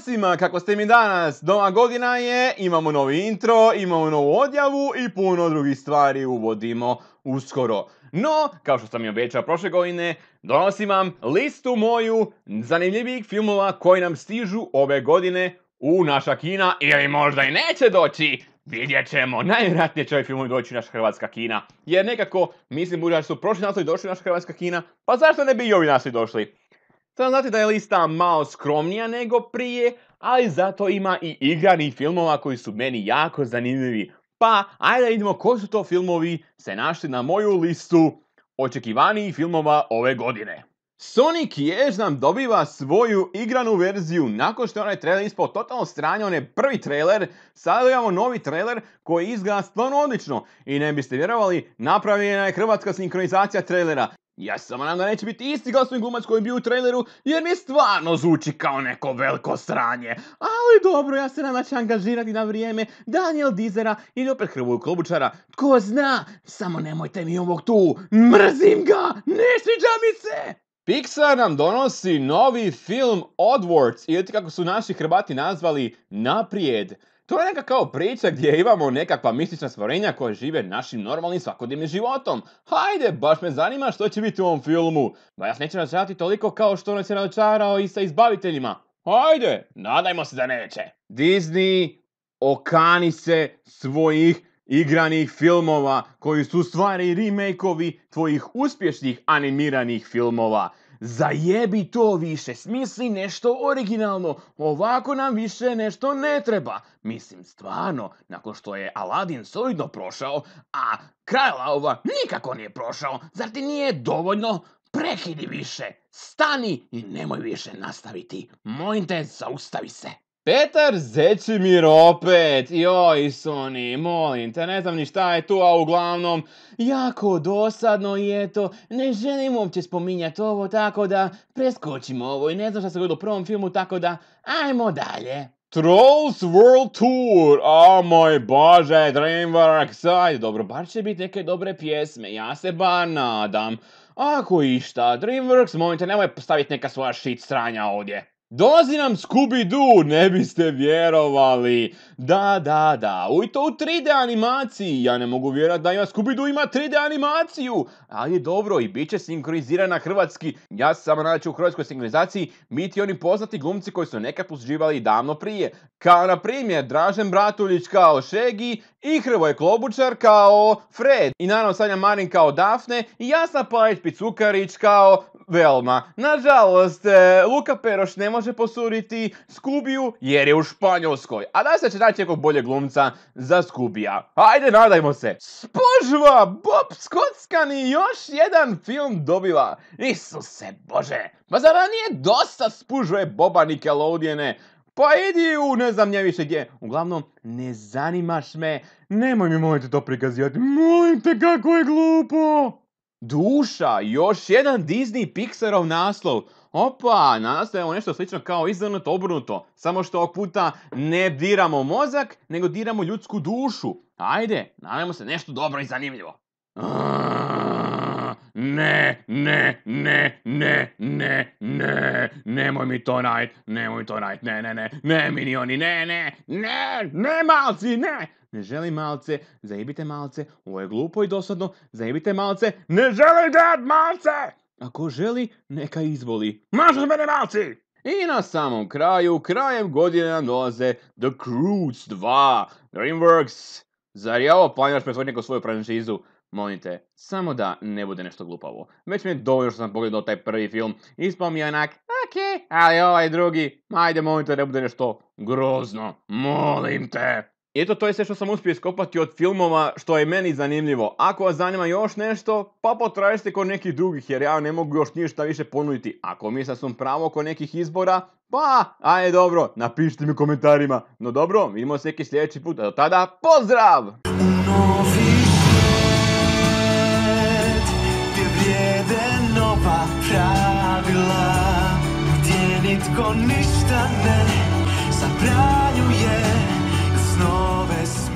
svima kako ste mi danas? Nova godina je, imamo novi intro, imamo novu odjavu i puno drugih stvari uvodimo uskoro. No, kao što sam i obećao prošle godine, donosim vam listu moju zanimljivih filmova koji nam stižu ove godine u naša kina ili možda i neće doći. Vidjet ćemo, najvratnije će ovaj film doći u naša hrvatska kina. Jer nekako, mislim, da su prošli naslovi došli u naša hrvatska kina, pa zašto ne bi i ovi nastavi došli? Sada znate da je lista malo skromnija nego prije, ali zato ima i igranih filmova koji su meni jako zanimljivi. Pa, ajde vidimo koji su to filmovi se našli na moju listu očekivanijih filmova ove godine. Sonic Ješ nam dobiva svoju igranu verziju nakon što je onaj trailer ispao totalno stranje, on je prvi trailer, sada imamo novi trailer koji izgleda stvarno odlično i ne biste vjerovali, napravljena je hrvatska sinkronizacija trailera. Ja sam nadam da neće biti isti glasovni glumac koji je bio u traileru, jer mi stvarno zvuči kao neko veliko sranje. Ali dobro, ja se nam da će angažirati na vrijeme Daniel Dizera ili opet Hrvoju Klobučara. Tko zna, samo nemojte mi ovog tu, mrzim ga, ne sviđa mi se! Pixar nam donosi novi film i ili kako su naši Hrvati nazvali, Naprijed. To je neka kao priča gdje imamo nekakva mistična stvorenja koja žive našim normalnim svakodnevnim životom. Hajde, baš me zanima što će biti u ovom filmu. Ba ja se neće razočarati toliko kao što nas je razočarao i sa izbaviteljima. Hajde, nadajmo se da neće. Disney, okani se svojih igranih filmova koji su stvari remakeovi tvojih uspješnih animiranih filmova. Zajebi to više, smisli nešto originalno, ovako nam više nešto ne treba. Mislim, stvarno, nakon što je Aladin solidno prošao, a kraj nikako nije prošao, zar ti nije dovoljno? Prekidi više, stani i nemoj više nastaviti. Molim te, zaustavi se. Petar Zecimir opet, joj Sony, molim te, ne znam ni šta je tu, a uglavnom, jako dosadno je to, ne želim uopće spominjati ovo, tako da preskočimo ovo i ne znam šta se gleda u prvom filmu, tako da, ajmo dalje. Trolls World Tour, o moj bože, Dreamworks, ajde dobro, bar će biti neke dobre pjesme, ja se bar nadam. Ako išta, Dreamworks, molim te, nemoj postaviti neka svoja shit stranja ovdje. Dolazi nam Scooby-Doo, ne biste vjerovali. Da, da, da, u to u 3D animaciji. Ja ne mogu vjerati da ima Scooby-Doo ima 3D animaciju. Ali dobro, i bit će sinkronizirana hrvatski. Ja sam samo naći u hrvatskoj sinkronizaciji biti oni poznati glumci koji su nekad posuđivali davno prije. Kao na primjer Dražen Bratuljić kao Šegi i Hrvoje Klobučar kao Fred. I naravno Sanja Marin kao Dafne i Jasna Palić Picukarić kao Velma. Nažalost, e, Luka Peroš može može posuriti Skubiju jer je u Španjolskoj. A da se će naći nekog bolje glumca za Skubija. Ajde, nadajmo se. Spožva, Bob Skotskani i još jedan film dobiva. Isuse Bože, ma zar nije dosta spužve Boba Nickelodeone? Pa idi u ne znam nje više gdje. Uglavnom, ne zanimaš me. Nemoj mi molite to prikazivati. Molim te kako je glupo. Duša, još jedan Disney Pixarov naslov. Opa, nastavljamo nešto slično kao izvrnuto, obrnuto. Samo što ovog puta ne diramo mozak, nego diramo ljudsku dušu. Ajde, nadajmo se nešto dobro i zanimljivo ne, ne, ne, ne, ne, ne, nemoj mi to najt, nemoj to najt, ne, ne, ne, ne, minioni, ne, ne, ne, ne, malci, ne, ne želim malce, zajebite malce, ovo je glupo i dosadno, zajebite malce, ne želim dat malce! Ako želi, neka izvoli. Maš od mene malci! I na samom kraju, krajem godine nam dolaze The Croods 2, DreamWorks. Zar je ovo planiraš pretvoriti neku svoju franšizu? molim te, samo da ne bude nešto glupavo. Već mi je dovoljno što sam pogledao taj prvi film, ispao mi je onak, ok, ali ovaj drugi, ajde molim te, ne bude nešto grozno, molim te. I eto to je sve što sam uspio iskopati od filmova što je meni zanimljivo. Ako vas zanima još nešto, pa potražite kod nekih drugih jer ja ne mogu još ništa više ponuditi. Ako mislite da sam pravo kod nekih izbora, pa ajde dobro, napišite mi u komentarima. No dobro, vidimo se neki sljedeći put, a do tada, pozdrav! pravila Gdje nitko ništa ne zabranjuje Snove